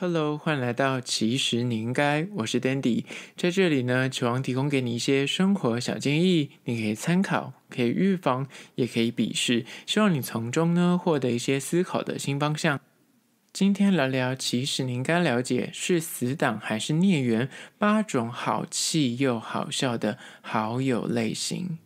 Hello，欢迎来到其实你应该，我是 Dandy，在这里呢，只王提供给你一些生活小建议，你可以参考，可以预防，也可以鄙视，希望你从中呢获得一些思考的新方向。今天聊聊，其实你应该了解是死党还是孽缘，八种好气又好笑的好友类型。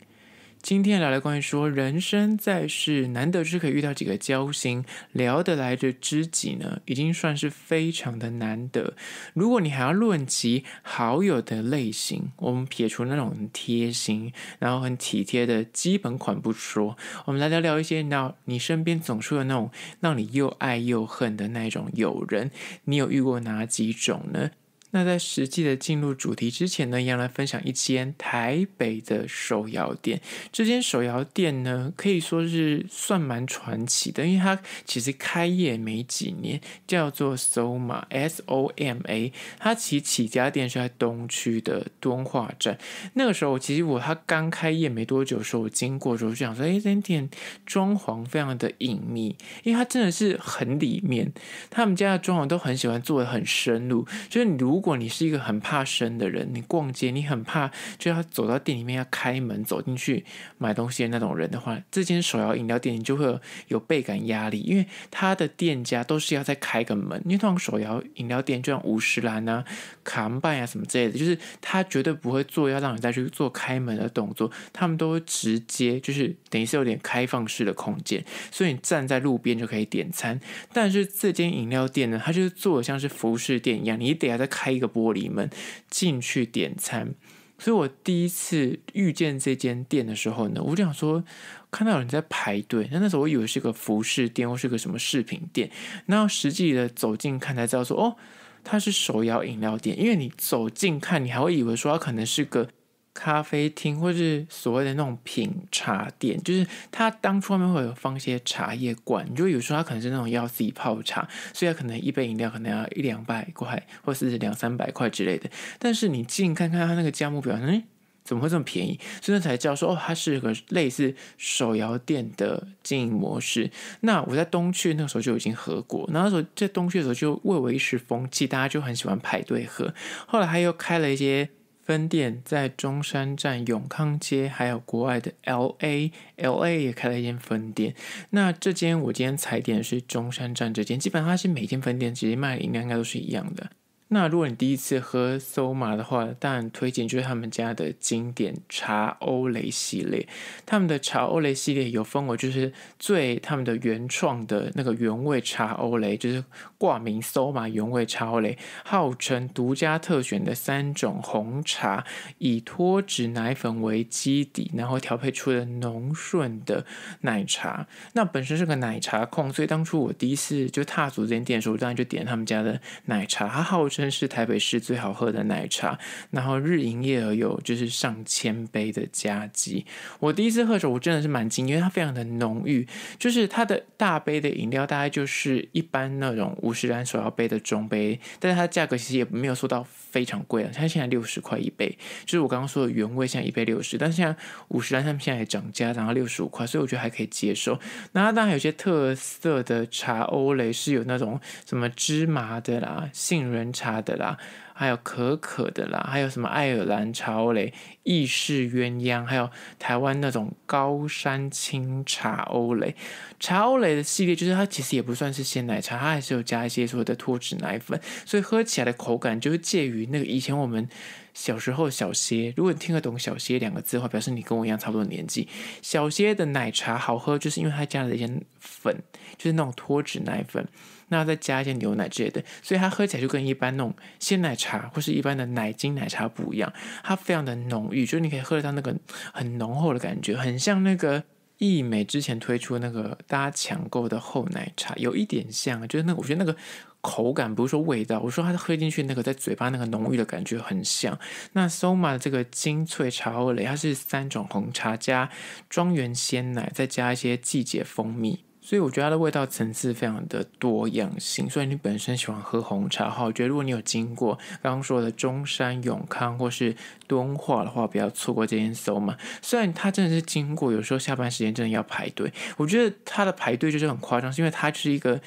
今天聊聊关于说，人生在世，难得是可以遇到几个交心、聊得来的知己呢，已经算是非常的难得。如果你还要论及好友的类型，我们撇除那种很贴心、然后很体贴的基本款不说，我们来聊聊一些那，你身边总是有那种让你又爱又恨的那种友人，你有遇过哪几种呢？那在实际的进入主题之前呢，一样来分享一间台北的手摇店。这间手摇店呢，可以说是算蛮传奇的，因为它其实开业没几年，叫做 Soma S O M A。它其实起家店是在东区的敦化站。那个时候，其实我它刚开业没多久的时候，我经过的时候就想说，哎，这间店装潢非常的隐秘，因为它真的是很里面。他们家的装潢都很喜欢做的很深入，就是你如如果你是一个很怕生的人，你逛街你很怕就要走到店里面要开门走进去买东西的那种人的话，这间手摇饮料店你就会有倍感压力，因为他的店家都是要再开个门，因为通常手摇饮料店就像五十兰啊、卡曼啊什么之类的，就是他绝对不会做要让你再去做开门的动作，他们都会直接就是等于是有点开放式的空间，所以你站在路边就可以点餐。但是这间饮料店呢，它就是做的像是服饰店一样，你得要再开。一个玻璃门进去点餐，所以我第一次遇见这间店的时候呢，我就想说，看到有人在排队，那那时候我以为是个服饰店或是个什么饰品店，那实际的走近看才知道说，哦，它是手摇饮料店，因为你走近看，你还会以为说它可能是个。咖啡厅或是所谓的那种品茶店，就是他当初外面会有放一些茶叶罐，就有时候他可能是那种要自己泡茶，所以可能一杯饮料可能要一两百块，或是两三百块之类的。但是你近看看他那个价目表，嗯。怎么会这么便宜？所以才知道说，哦，它是个类似手摇店的经营模式。那我在东区那个时候就已经喝过，那时候在东区的时候就为我一时风气，大家就很喜欢排队喝。后来他又开了一些。分店在中山站永康街，还有国外的 L A L A 也开了一间分店。那这间我今天踩点是中山站这间，基本上它是每间分店直接卖的应该都是一样的。那如果你第一次喝搜马的话，当然推荐就是他们家的经典茶欧蕾系列。他们的茶欧蕾系列有分为就是最他们的原创的那个原味茶欧蕾，就是挂名搜马原味茶欧蕾，号称独家特选的三种红茶，以脱脂奶粉为基底，然后调配出的浓顺的奶茶。那本身是个奶茶控，所以当初我第一次就踏足这间店的时候，当然就点他们家的奶茶，号称。是台北市最好喝的奶茶，然后日营业额有就是上千杯的加急。我第一次喝的时候，我真的是蛮惊因为它非常的浓郁，就是它的大杯的饮料大概就是一般那种五十元所要杯的中杯，但是它的价格其实也没有说到。非常贵了，它现在六十块一杯，就是我刚刚说的原味，现在一杯六十。但是现在五十单，他们现在也涨价，涨到六十五块，所以我觉得还可以接受。那当然有些特色的茶欧蕾是有那种什么芝麻的啦、杏仁茶的啦。还有可可的啦，还有什么爱尔兰茶欧蕾、意式鸳鸯，还有台湾那种高山青茶欧蕾。茶欧蕾的系列就是它其实也不算是鲜奶茶，它还是有加一些所谓的脱脂奶粉，所以喝起来的口感就是介于那个以前我们小时候小歇。如果你听得懂“小歇”两个字的话，表示你跟我一样差不多年纪。小歇的奶茶好喝，就是因为它加了一些粉，就是那种脱脂奶粉。那再加一些牛奶之类的，所以它喝起来就跟一般那种鲜奶茶或是一般的奶精奶茶不一样，它非常的浓郁，就是你可以喝得到那个很浓厚的感觉，很像那个易美之前推出那个大家抢购的厚奶茶，有一点像，就是那我觉得那个口感不是说味道，我说它喝进去那个在嘴巴那个浓郁的感觉很像。那 Soma 的这个精粹茶味蕾，它是三种红茶加庄园鲜奶，再加一些季节蜂蜜。所以我觉得它的味道层次非常的多样性。所以你本身喜欢喝红茶，哈，我觉得如果你有经过刚刚说的中山永康或是敦化的话，不要错过这间 So 嘛。虽然它真的是经过，有时候下班时间真的要排队。我觉得它的排队就是很夸张，是因为它是一个。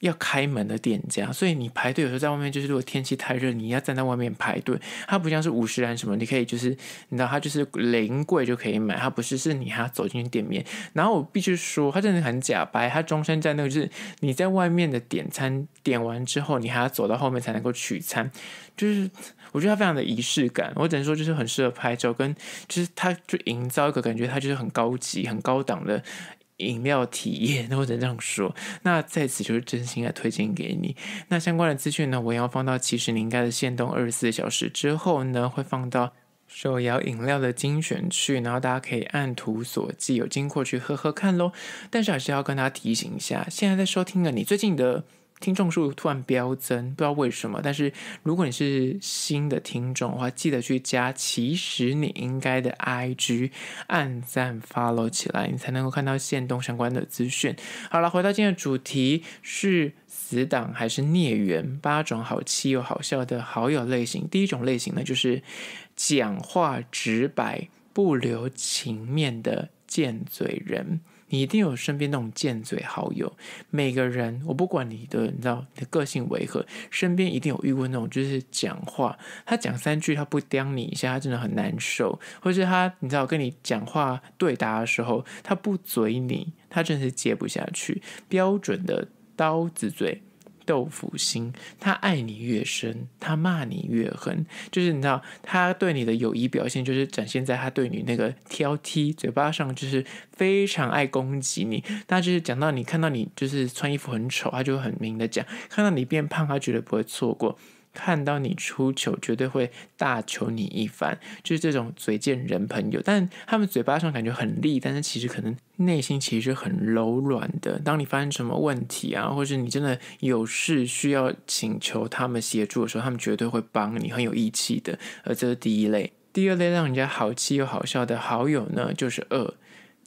要开门的店家，所以你排队有时候在外面，就是如果天气太热，你要站在外面排队。它不像是五十兰什么，你可以就是，你知道它就是零柜就可以买，它不是，是你还要走进去店面。然后我必须说，它真的很假白，它中身在那个就是你在外面的点餐点完之后，你还要走到后面才能够取餐，就是我觉得它非常的仪式感。我只能说就是很适合拍照，跟就是它就营造一个感觉，它就是很高级、很高档的。饮料体验，或者这样说。那在此就是真心的推荐给你。那相关的资讯呢，我要放到其实你应该的限动二十四小时之后呢，会放到手摇饮料的精选去，然后大家可以按图索骥，有经过去喝喝看咯。但是还是要跟大家提醒一下，现在在收听的你最近的。听众数突然飙增，不知道为什么。但是如果你是新的听众的话，记得去加其实你应该的 IG，按赞 follow 起来，你才能够看到线动相关的资讯。好了，回到今天的主题，是死党还是孽缘？八种好气又好笑的好友类型。第一种类型呢，就是讲话直白、不留情面的贱嘴人。你一定有身边那种贱嘴好友，每个人，我不管你的，你知道你的个性为何，身边一定有遇过那种，就是讲话，他讲三句他不叼你一下，他真的很难受，或是他，你知道跟你讲话对答的时候，他不嘴你，他真是接不下去，标准的刀子嘴。豆腐心，他爱你越深，他骂你越狠。就是你知道，他对你的友谊表现，就是展现在他对你那个挑剔嘴巴上，就是非常爱攻击你。他就是讲到你，看到你就是穿衣服很丑，他就很明的讲；看到你变胖，他绝对不会错过。看到你出糗，绝对会大求你一番，就是这种嘴贱人朋友。但他们嘴巴上感觉很利，但是其实可能内心其实很柔软的。当你发生什么问题啊，或是你真的有事需要请求他们协助的时候，他们绝对会帮你，很有义气的。而这是第一类。第二类让人家好气又好笑的好友呢，就是二。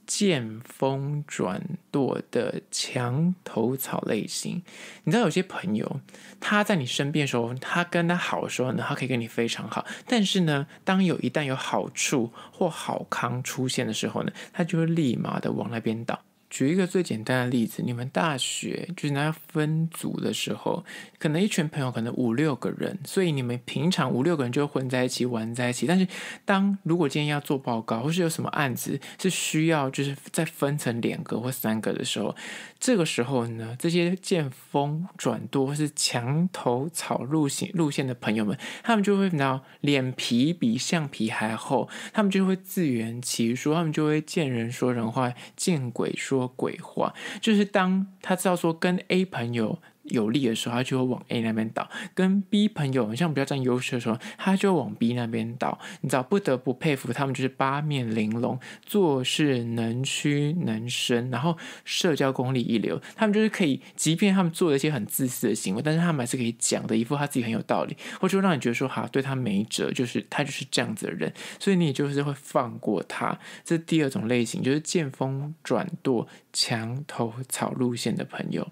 见风转舵的墙头草类型，你知道有些朋友，他在你身边的时候，他跟他好的时候呢，他可以跟你非常好，但是呢，当有一旦有好处或好康出现的时候呢，他就会立马的往那边倒。举一个最简单的例子，你们大学就是大家分组的时候，可能一群朋友可能五六个人，所以你们平常五六个人就混在一起玩在一起。但是，当如果今天要做报告，或是有什么案子是需要，就是再分成两个或三个的时候，这个时候呢，这些见风转舵或是墙头草路线路线的朋友们，他们就会拿脸皮比橡皮还厚，他们就会自圆其说，他们就会见人说人话，见鬼说。鬼话，就是当他知道说跟 A 朋友。有利的时候，他就会往 A 那边倒；跟 B 朋友，你像比较占优势的时候，他就会往 B 那边倒。你知道，不得不佩服他们，就是八面玲珑，做事能屈能伸，然后社交功力一流。他们就是可以，即便他们做了一些很自私的行为，但是他们还是可以讲的一副他自己很有道理，或者让你觉得说，哈，对他没辙，就是他就是这样子的人。所以你就是会放过他。这是第二种类型，就是见风转舵、墙头草路线的朋友。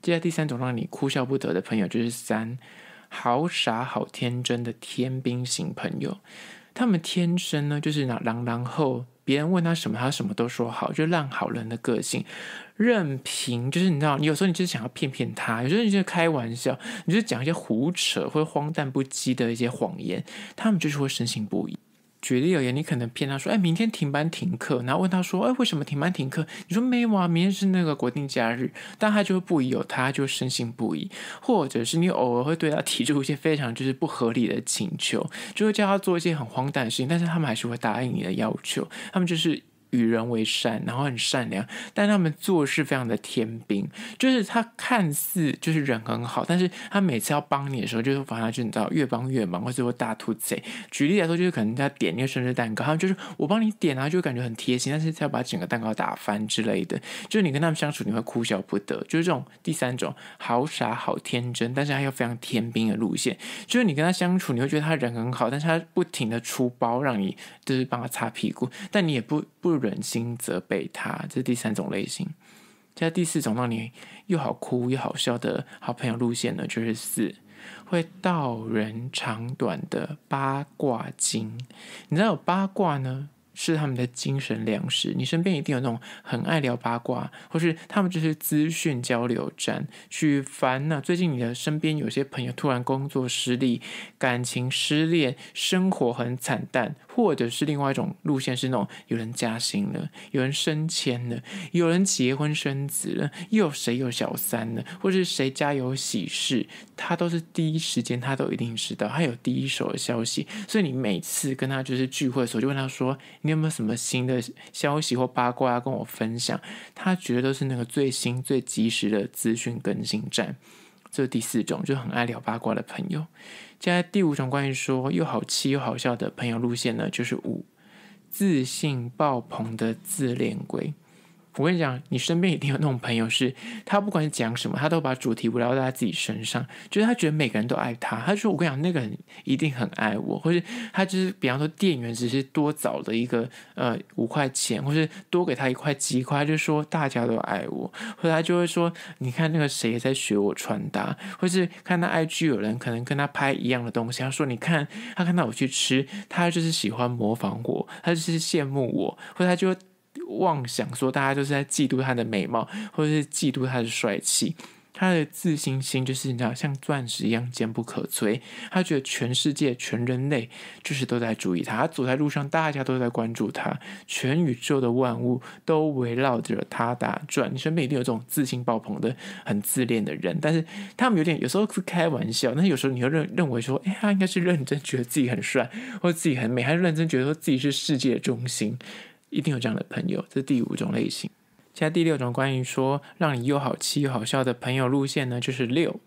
接下来第三种让你哭笑不得的朋友就是三，好傻好天真的天兵型朋友，他们天生呢就是那然后别人问他什么他什么都说好，就烂好人的个性，任凭就是你知道，你有时候你就是想要骗骗他，有时候你就是开玩笑，你就讲一些胡扯或者荒诞不羁的一些谎言，他们就是会深信不疑。举例而言，你可能骗他说：“哎，明天停班停课。”然后问他说：“哎，为什么停班停课？”你说：“没有啊，明天是那个国定假日。”但他就会不疑有他，就深信不疑。或者是你偶尔会对他提出一些非常就是不合理的请求，就会叫他做一些很荒诞的事情，但是他们还是会答应你的要求。他们就是。与人为善，然后很善良，但他们做事非常的天兵，就是他看似就是人很好，但是他每次要帮你的时候，就是反而就你知道越帮越忙，或者说大兔贼。举例来说，就是可能他点那个生日蛋糕，他就是我帮你点啊，就感觉很贴心，但是他要把整个蛋糕打翻之类的，就是你跟他们相处，你会哭笑不得，就是这种第三种好傻好天真，但是他又非常天兵的路线，就是你跟他相处，你会觉得他人很好，但是他不停的出包让你就是帮他擦屁股，但你也不不。忍心责备他，这是第三种类型。现在第四种让你又好哭又好笑的好朋友路线呢，就是四会道人长短的八卦经，你知道八卦呢？是他们的精神粮食。你身边一定有那种很爱聊八卦，或是他们就是资讯交流站去烦呢。最近你的身边有些朋友突然工作失利、感情失恋、生活很惨淡，或者是另外一种路线是那种有人加薪了、有人升迁了、有人结婚生子了，又谁有小三了，或是谁家有喜事，他都是第一时间，他都一定知道，他有第一手的消息。所以你每次跟他就是聚会的时候，就问他说。你有没有什么新的消息或八卦要跟我分享？他得都是那个最新最及时的资讯更新站。这是第四种，就很爱聊八卦的朋友。接下来第五种，关于说又好气又好笑的朋友路线呢，就是五自信爆棚的自恋鬼。我跟你讲，你身边一定有那种朋友，是他不管讲什么，他都把主题围绕在他自己身上，就是他觉得每个人都爱他。他说：“我跟你讲，那个人一定很爱我。”或是他就是，比方说店员只是多找了一个呃五块钱，或是多给他一块几块，就说大家都爱我。后来就会说：“你看那个谁在学我穿搭，或是看到 IG 有人可能跟他拍一样的东西，他说：你看他看到我去吃，他就是喜欢模仿我，他就是羡慕我，或他就。”妄想说大家就是在嫉妒他的美貌，或者是嫉妒他的帅气。他的自信心就是你知道，像钻石一样坚不可摧。他觉得全世界全人类就是都在注意他，他走在路上大家都在关注他，全宇宙的万物都围绕着他打转。你身边一定有这种自信爆棚的、很自恋的人，但是他们有点有时候是开玩笑，那有时候你会认认为说，哎，他应该是认真觉得自己很帅，或者自己很美，他认真觉得说自己是世界中心？一定有这样的朋友，这是第五种类型。现在第六种关于说让你又好气又好笑的朋友路线呢，就是六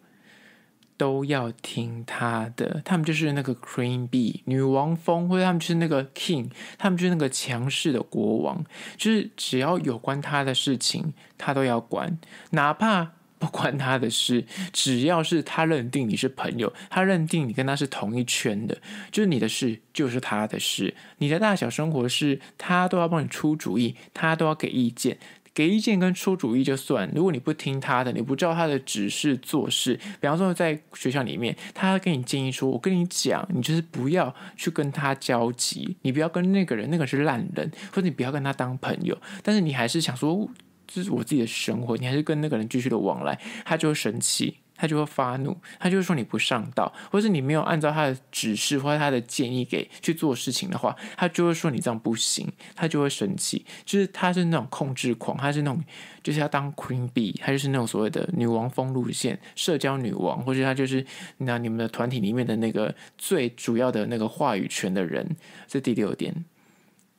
都要听他的。他们就是那个 Queen Bee 女王蜂，或者他们就是那个 King，他们就是那个强势的国王，就是只要有关他的事情，他都要管，哪怕。不关他的事，只要是他认定你是朋友，他认定你跟他是同一圈的，就是你的事，就是他的事。你的大小生活事，他都要帮你出主意，他都要给意见。给意见跟出主意就算，如果你不听他的，你不知道他的指示做事。比方说在学校里面，他跟你建议说：“我跟你讲，你就是不要去跟他交集，你不要跟那个人，那个是烂人，或者你不要跟他当朋友。”但是你还是想说。就是我自己的生活，你还是跟那个人继续的往来，他就会生气，他就会发怒，他就会说你不上道，或者是你没有按照他的指示或者他的建议给去做事情的话，他就会说你这样不行，他就会生气。就是他是那种控制狂，他是那种就是要当 queen bee，他就是那种所谓的女王风路线，社交女王，或者他就是那你们的团体里面的那个最主要的那个话语权的人。这第六点。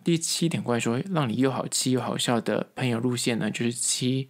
第七点，关于说让你又好气又好笑的朋友路线呢，就是七。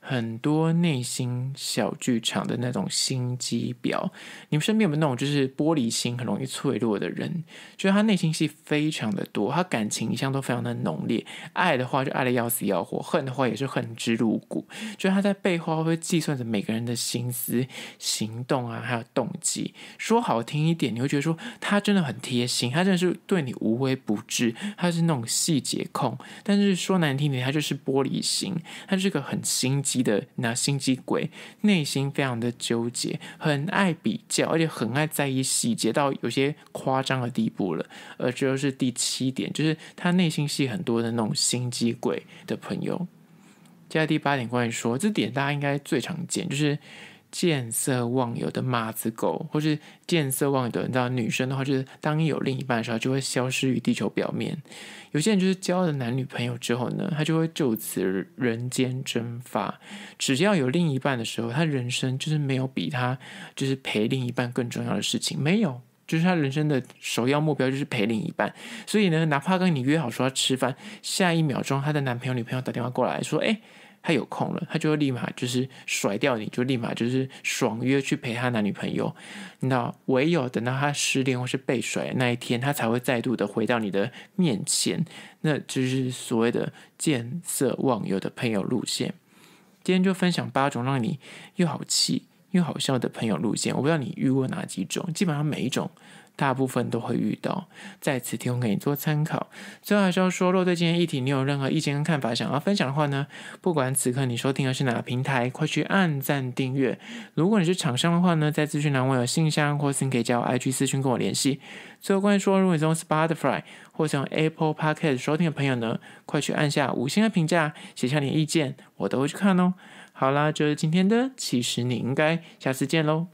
很多内心小剧场的那种心机婊，你们身边有没有那种就是玻璃心、很容易脆弱的人？就是他内心戏非常的多，他感情一向都非常的浓烈，爱的话就爱的要死要活，恨的话也是恨之入骨。就是他在背后会计算着每个人的心思、行动啊，还有动机。说好听一点，你会觉得说他真的很贴心，他真的是对你无微不至，他是那种细节控。但是说难听点，他就是玻璃心，他是个很心。机的那心机鬼，内心非常的纠结，很爱比较，而且很爱在意细节到有些夸张的地步了。而这就是第七点，就是他内心戏很多的那种心机鬼的朋友。接下来第八点，关于说，这点大家应该最常见，就是。见色忘友的麻子狗，或是见色忘友的你知道女生的话，就是当有另一半的时候，就会消失于地球表面。有些人就是交了男女朋友之后呢，他就会就此人间蒸发。只要有另一半的时候，他人生就是没有比他就是陪另一半更重要的事情，没有，就是他人生的首要目标就是陪另一半。所以呢，哪怕跟你约好说要吃饭，下一秒钟他的男朋友、女朋友打电话过来说：“哎。”他有空了，他就会立马就是甩掉你，就立马就是爽约去陪他男女朋友。你知道，唯有等到他失恋或是被甩那一天，他才会再度的回到你的面前。那就是所谓的见色忘友的朋友路线。今天就分享八种让你又好气又好笑的朋友路线。我不知道你遇过哪几种，基本上每一种。大部分都会遇到，在此提供给你做参考。最后还是要说，若对今天议题你有任何意见跟看法想要分享的话呢，不管此刻你收听的是哪个平台，快去按赞订阅。如果你是厂商的话呢，在资讯栏我有信箱，或是你可以加我 IG 私讯跟我联系。最后关于说，如果你是用 Spotify 或是用 Apple Podcast 收听的朋友呢，快去按下五星的评价，写下你的意见，我都会去看哦。好啦，就是今天的，其实你应该下次见喽。